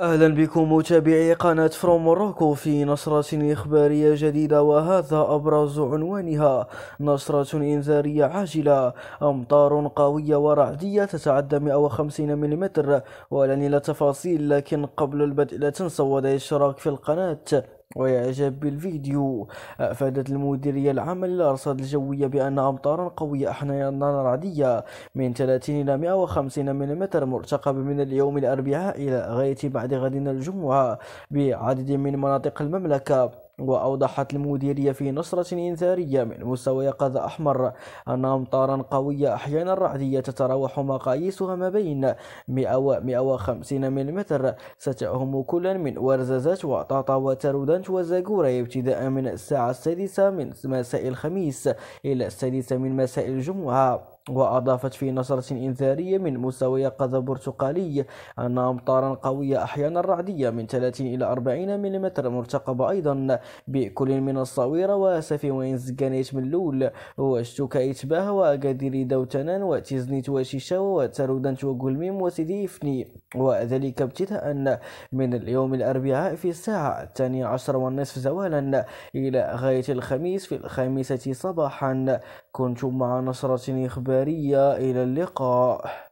اهلا بكم متابعي قناة فروم موروكو في نشرة اخبارية جديدة وهذا ابرز عنوانها نشرة انذارية عاجلة امطار قوية ورعدية تتعدى 150 ملم ولن الى تفاصيل لكن قبل البدء لا تنسوا وضع الاشتراك في القناة وإعجاب بالفيديو أفادت المديرية العامة للأرصاد الجوية بأن أمطارا قوية النار رعدية من 30 إلى 150 ملم مرتقبة من اليوم الأربعاء إلى غاية بعد غد الجمعة بعدد من مناطق المملكة وأوضحت المديرية في نشرة إنذارية من مستوى يقظ أحمر أن أمطارا قوية أحيانا رعدية تتراوح مقاييسها ما بين 100 و 150 ملم ستأهم كلا من ورزازات وطاطا وترودانت وزاغورا ابتداء من الساعة السادسة من مساء الخميس إلى السادسة من مساء الجمعة وأضافت في نشرة إنذارية من مستوى يقظة برتقالي أن أمطارا قوية أحيانا رعدية من 30 إلى 40 ملم مرتقبة أيضا بكل من الصويرة وسفي وإنزكانيت من لول وشتوكا إتباه وأكاديري دوتنان وتيزنيت وشيشاو وترودنت وقلميم وسيدي إفني وذلك ابتداء من اليوم الأربعاء في الساعة الثانية عشر والنصف زوالا إلى غاية الخميس في الخامسة صباحا كنتم مع نشرة إخبارية إلى اللقاء